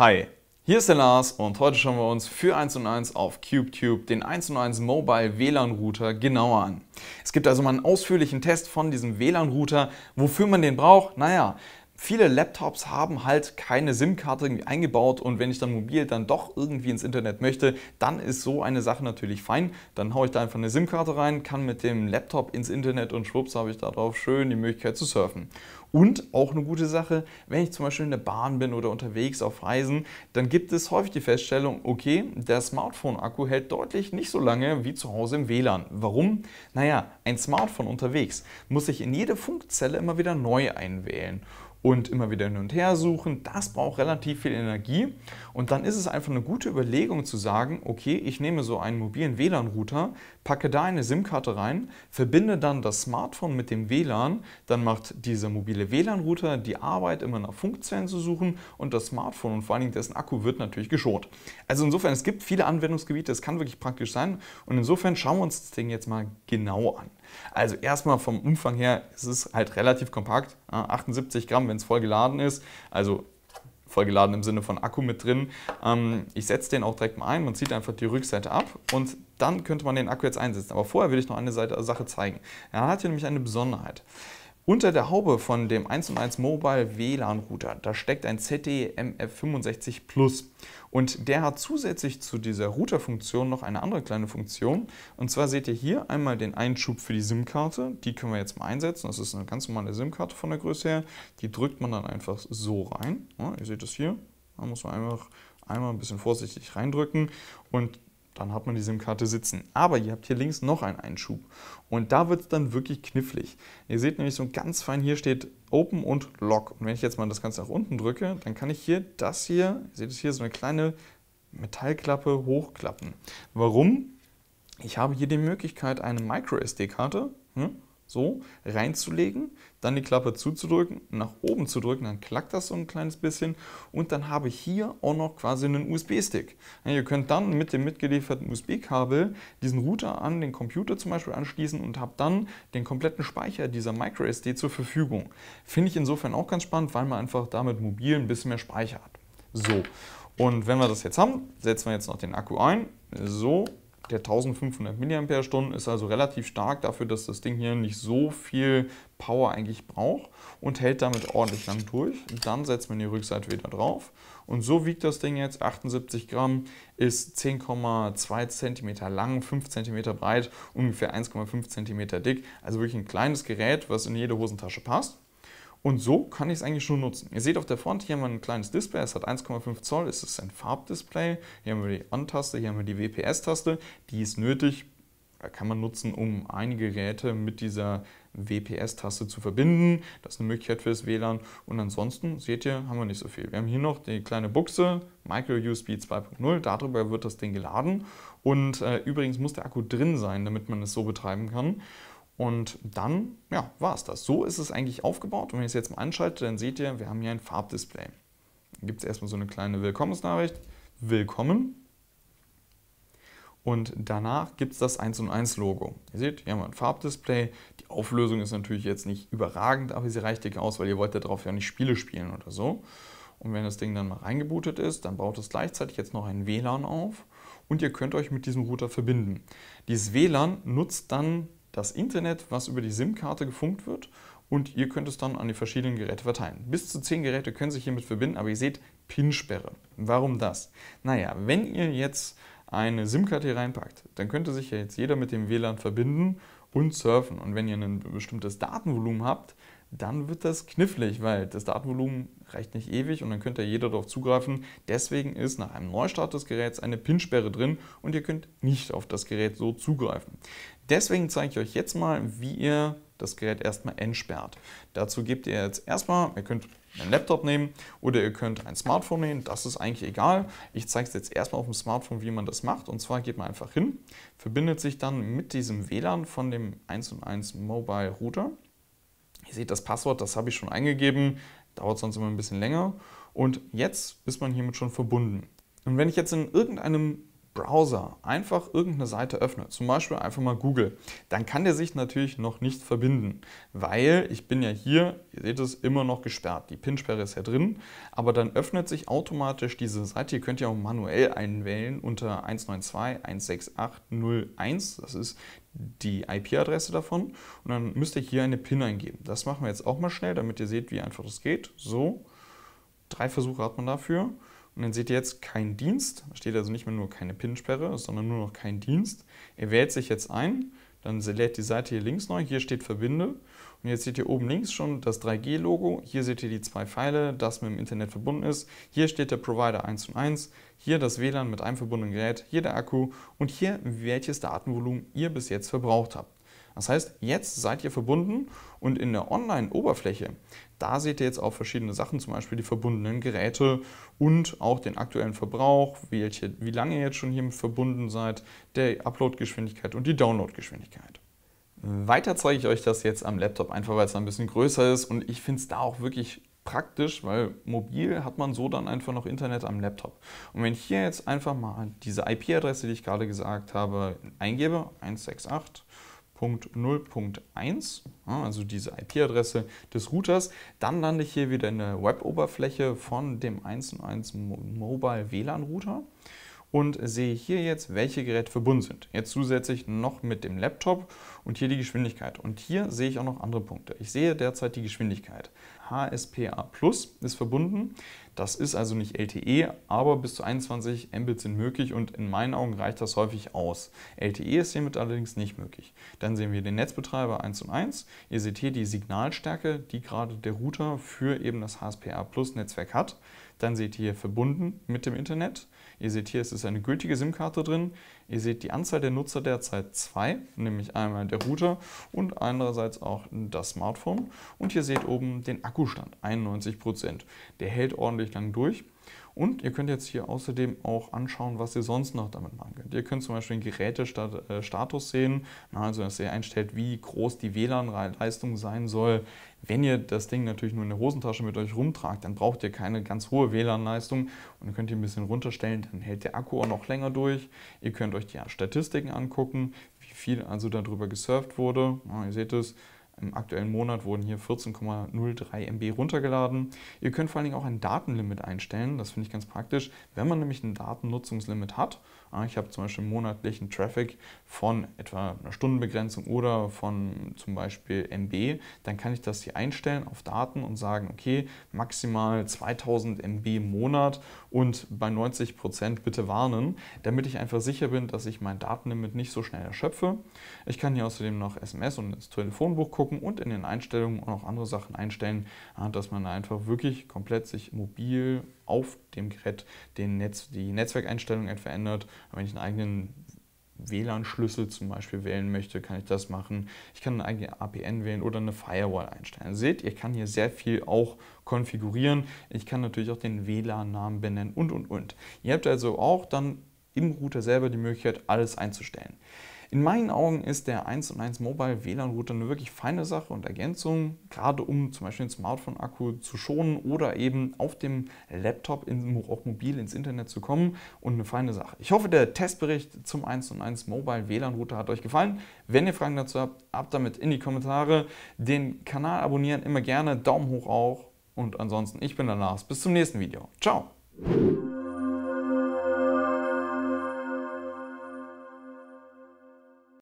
Hi, hier ist der Lars und heute schauen wir uns für 1&1 auf CubeTube den 1&1 Mobile WLAN Router genauer an. Es gibt also mal einen ausführlichen Test von diesem WLAN Router. Wofür man den braucht? Naja, Viele Laptops haben halt keine SIM-Karte eingebaut und wenn ich dann mobil dann doch irgendwie ins Internet möchte, dann ist so eine Sache natürlich fein. Dann haue ich da einfach eine SIM-Karte rein, kann mit dem Laptop ins Internet und schwupps habe ich darauf schön die Möglichkeit zu surfen. Und auch eine gute Sache, wenn ich zum Beispiel in der Bahn bin oder unterwegs auf Reisen, dann gibt es häufig die Feststellung, okay, der Smartphone-Akku hält deutlich nicht so lange wie zu Hause im WLAN. Warum? Naja, ein Smartphone unterwegs muss sich in jede Funkzelle immer wieder neu einwählen und immer wieder hin und her suchen, das braucht relativ viel Energie. Und dann ist es einfach eine gute Überlegung zu sagen, okay, ich nehme so einen mobilen WLAN-Router, packe da eine SIM-Karte rein, verbinde dann das Smartphone mit dem WLAN, dann macht dieser mobile WLAN-Router die Arbeit, immer nach Funkzellen zu suchen und das Smartphone und vor allen Dingen dessen Akku wird natürlich geschont. Also insofern, es gibt viele Anwendungsgebiete, es kann wirklich praktisch sein und insofern schauen wir uns das Ding jetzt mal genau an. Also erstmal vom Umfang her ist es halt relativ kompakt, 78 Gramm, wenn es voll geladen ist. Also vollgeladen im Sinne von Akku mit drin. Ähm, ich setze den auch direkt mal ein, man zieht einfach die Rückseite ab und dann könnte man den Akku jetzt einsetzen. Aber vorher will ich noch eine Sache zeigen. Er hat hier nämlich eine Besonderheit. Unter der Haube von dem 1&1 Mobile WLAN Router, da steckt ein ZDMF65 Plus und der hat zusätzlich zu dieser Routerfunktion noch eine andere kleine Funktion und zwar seht ihr hier einmal den Einschub für die SIM-Karte, die können wir jetzt mal einsetzen, das ist eine ganz normale SIM-Karte von der Größe her, die drückt man dann einfach so rein, ja, ihr seht das hier, da muss man einfach einmal ein bisschen vorsichtig reindrücken und dann hat man die SIM-Karte sitzen. Aber ihr habt hier links noch einen Einschub und da wird es dann wirklich knifflig. Ihr seht nämlich so ganz fein hier steht Open und Lock. Und wenn ich jetzt mal das Ganze nach unten drücke, dann kann ich hier das hier, ihr seht es hier, so eine kleine Metallklappe hochklappen. Warum? Ich habe hier die Möglichkeit, eine Micro-SD-Karte, hm, so reinzulegen, dann die Klappe zuzudrücken, nach oben zu drücken, dann klackt das so ein kleines bisschen und dann habe ich hier auch noch quasi einen USB-Stick. ihr könnt dann mit dem mitgelieferten USB-Kabel diesen Router an den Computer zum Beispiel anschließen und habt dann den kompletten Speicher dieser microSD zur Verfügung. Finde ich insofern auch ganz spannend, weil man einfach damit mobil ein bisschen mehr Speicher hat. So, und wenn wir das jetzt haben, setzen wir jetzt noch den Akku ein, so der 1500 mAh ist also relativ stark dafür, dass das Ding hier nicht so viel Power eigentlich braucht und hält damit ordentlich lang durch. Dann setzt man die Rückseite wieder drauf und so wiegt das Ding jetzt 78 Gramm, ist 10,2 cm lang, 5 cm breit, ungefähr 1,5 cm dick. Also wirklich ein kleines Gerät, was in jede Hosentasche passt. Und so kann ich es eigentlich schon nutzen. Ihr seht auf der Front, hier haben wir ein kleines Display, es hat 1,5 Zoll, es ist ein Farbdisplay. Hier haben wir die On-Taste, hier haben wir die WPS-Taste. Die ist nötig, kann man nutzen, um einige Geräte mit dieser WPS-Taste zu verbinden. Das ist eine Möglichkeit fürs WLAN. Und ansonsten, seht ihr, haben wir nicht so viel. Wir haben hier noch die kleine Buchse, Micro-USB 2.0. Darüber wird das Ding geladen. Und äh, übrigens muss der Akku drin sein, damit man es so betreiben kann. Und dann, ja, war es das. So ist es eigentlich aufgebaut. Und wenn ich es jetzt mal anschalte, dann seht ihr, wir haben hier ein Farbdisplay. Dann gibt es erstmal so eine kleine Willkommensnachricht. Willkommen. Und danach gibt es das 1 und 1 Logo. Ihr seht, hier haben wir ein Farbdisplay. Die Auflösung ist natürlich jetzt nicht überragend, aber sie reicht dick aus, weil ihr wollt ja darauf ja nicht Spiele spielen oder so. Und wenn das Ding dann mal reingebootet ist, dann baut es gleichzeitig jetzt noch ein WLAN auf und ihr könnt euch mit diesem Router verbinden. Dieses WLAN nutzt dann das Internet, was über die SIM-Karte gefunkt wird und ihr könnt es dann an die verschiedenen Geräte verteilen. Bis zu 10 Geräte können sich hiermit verbinden, aber ihr seht Pinsperre. Warum das? Naja, wenn ihr jetzt eine SIM-Karte hier reinpackt, dann könnte sich ja jetzt jeder mit dem WLAN verbinden und surfen. Und wenn ihr ein bestimmtes Datenvolumen habt, dann wird das knifflig, weil das Datenvolumen reicht nicht ewig und dann könnt ja jeder darauf zugreifen. Deswegen ist nach einem Neustart des Geräts eine Pinsperre drin und ihr könnt nicht auf das Gerät so zugreifen. Deswegen zeige ich euch jetzt mal, wie ihr das Gerät erstmal entsperrt. Dazu gebt ihr jetzt erstmal, ihr könnt einen Laptop nehmen oder ihr könnt ein Smartphone nehmen, das ist eigentlich egal. Ich zeige es jetzt erstmal auf dem Smartphone, wie man das macht. Und zwar geht man einfach hin, verbindet sich dann mit diesem WLAN von dem 1&1 Mobile Router. Ihr seht das Passwort, das habe ich schon eingegeben, dauert sonst immer ein bisschen länger. Und jetzt ist man hiermit schon verbunden. Und wenn ich jetzt in irgendeinem Browser einfach irgendeine Seite öffne, zum Beispiel einfach mal Google, dann kann der sich natürlich noch nicht verbinden, weil ich bin ja hier, ihr seht es, immer noch gesperrt. Die Pinsperre ist ja drin, aber dann öffnet sich automatisch diese Seite. Ihr könnt ja auch manuell einwählen unter 192.168.01. Das ist die IP-Adresse davon. Und dann müsst ihr hier eine PIN eingeben. Das machen wir jetzt auch mal schnell, damit ihr seht, wie einfach das geht. So, drei Versuche hat man dafür. Und dann seht ihr jetzt keinen Dienst. Da steht also nicht mehr nur keine PIN-Sperre, sondern nur noch kein Dienst. Er wählt sich jetzt ein, dann lädt die Seite hier links neu. Hier steht Verbinde. Und jetzt seht ihr oben links schon das 3G-Logo. Hier seht ihr die zwei Pfeile, das mit dem Internet verbunden ist. Hier steht der Provider 1 und 1. Hier das WLAN mit einem verbundenen Gerät. Hier der Akku. Und hier, welches Datenvolumen ihr bis jetzt verbraucht habt. Das heißt, jetzt seid ihr verbunden und in der Online-Oberfläche, da seht ihr jetzt auch verschiedene Sachen, zum Beispiel die verbundenen Geräte und auch den aktuellen Verbrauch, welche, wie lange ihr jetzt schon hier verbunden seid, der Upload-Geschwindigkeit und die Download-Geschwindigkeit. Weiter zeige ich euch das jetzt am Laptop, einfach weil es ein bisschen größer ist und ich finde es da auch wirklich praktisch, weil mobil hat man so dann einfach noch Internet am Laptop. Und wenn ich hier jetzt einfach mal diese IP-Adresse, die ich gerade gesagt habe, eingebe, 168 0.1, also diese IP-Adresse des Routers. Dann lande ich hier wieder in der Web-Oberfläche von dem 1&1 Mobile WLAN Router und sehe hier jetzt, welche Geräte verbunden sind. Jetzt zusätzlich noch mit dem Laptop und hier die Geschwindigkeit. Und hier sehe ich auch noch andere Punkte. Ich sehe derzeit die Geschwindigkeit. HSPA Plus ist verbunden. Das ist also nicht LTE, aber bis zu 21 Mbit sind möglich und in meinen Augen reicht das häufig aus. LTE ist hiermit allerdings nicht möglich. Dann sehen wir den Netzbetreiber 1 und 1. Ihr seht hier die Signalstärke, die gerade der Router für eben das HSPA Plus Netzwerk hat. Dann seht ihr hier verbunden mit dem Internet. Ihr seht hier, es ist eine gültige SIM-Karte drin. Ihr seht die Anzahl der Nutzer derzeit zwei, nämlich einmal der Router und andererseits auch das Smartphone. Und hier seht oben den Akkustand, 91%. Prozent. Der hält ordentlich lang durch. Und ihr könnt jetzt hier außerdem auch anschauen, was ihr sonst noch damit machen könnt. Ihr könnt zum Beispiel den Gerätestatus äh, sehen, ne, also dass ihr einstellt, wie groß die WLAN-Leistung sein soll. Wenn ihr das Ding natürlich nur in der Hosentasche mit euch rumtragt, dann braucht ihr keine ganz hohe WLAN-Leistung und dann könnt ihr ein bisschen runterstellen, dann hält der Akku auch noch länger durch. Ihr könnt euch die Statistiken angucken, wie viel also darüber gesurft wurde. Ja, ihr seht es, im aktuellen Monat wurden hier 14,03 MB runtergeladen. Ihr könnt vor allen Dingen auch ein Datenlimit einstellen. Das finde ich ganz praktisch, wenn man nämlich ein Datennutzungslimit hat. Ich habe zum Beispiel monatlichen Traffic von etwa einer Stundenbegrenzung oder von zum Beispiel MB. Dann kann ich das hier einstellen auf Daten und sagen, okay, maximal 2000 MB im Monat und bei 90 Prozent bitte warnen, damit ich einfach sicher bin, dass ich mein Datenlimit nicht so schnell erschöpfe. Ich kann hier außerdem noch SMS und ins Telefonbuch gucken angucken und in den Einstellungen auch noch andere Sachen einstellen, ah, dass man einfach wirklich komplett sich mobil auf dem Gerät den Netz, die Netzwerkeinstellungen halt verändert. Wenn ich einen eigenen WLAN-Schlüssel zum Beispiel wählen möchte, kann ich das machen. Ich kann eine eigene APN wählen oder eine Firewall einstellen. Seht, ich kann hier sehr viel auch konfigurieren. Ich kann natürlich auch den WLAN-Namen benennen und, und, und. Ihr habt also auch dann im Router selber die Möglichkeit, alles einzustellen. In meinen Augen ist der 1 und 1 Mobile WLAN-Router eine wirklich feine Sache und Ergänzung, gerade um zum Beispiel den Smartphone-Akku zu schonen oder eben auf dem Laptop auch mobil ins Internet zu kommen und eine feine Sache. Ich hoffe, der Testbericht zum 1 und 1 Mobile WLAN-Router hat euch gefallen. Wenn ihr Fragen dazu habt, ab damit in die Kommentare. Den Kanal abonnieren immer gerne, Daumen hoch auch. Und ansonsten, ich bin der Lars. Bis zum nächsten Video. Ciao!